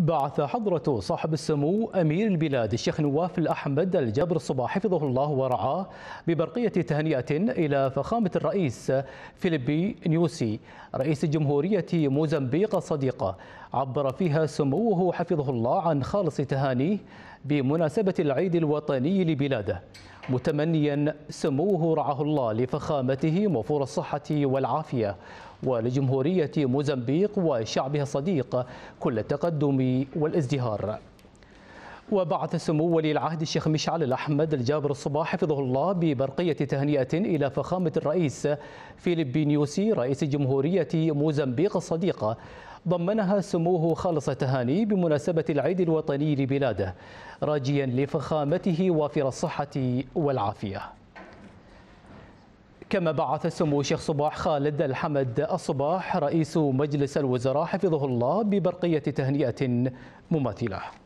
بعث حضرة صاحب السمو أمير البلاد الشيخ نواف الأحمد الجابر الصباح حفظه الله ورعاه ببرقية تهنئة إلى فخامة الرئيس فيليبي نيوسي رئيس جمهورية موزمبيق الصديقة عبر فيها سموه حفظه الله عن خالص تهانيه بمناسبة العيد الوطني لبلاده متمنيا سموه رعاه الله لفخامته وفور الصحة والعافية ولجمهورية موزمبيق وشعبها الصديق كل التقدم والازدهار وبعث سمو ولي العهد الشيخ مشعل الأحمد الجابر الصباح حفظه الله ببرقية تهنئة إلى فخامة الرئيس فيليب بينيوسي رئيس جمهورية موزمبيق الصديقة ضمنها سموه خالص التهاني بمناسبة العيد الوطني لبلاده راجيا لفخامته وافر الصحة والعافية كما بعث سمو الشيخ صباح خالد الحمد الصباح رئيس مجلس الوزراء حفظه الله ببرقية تهنئة مماثلة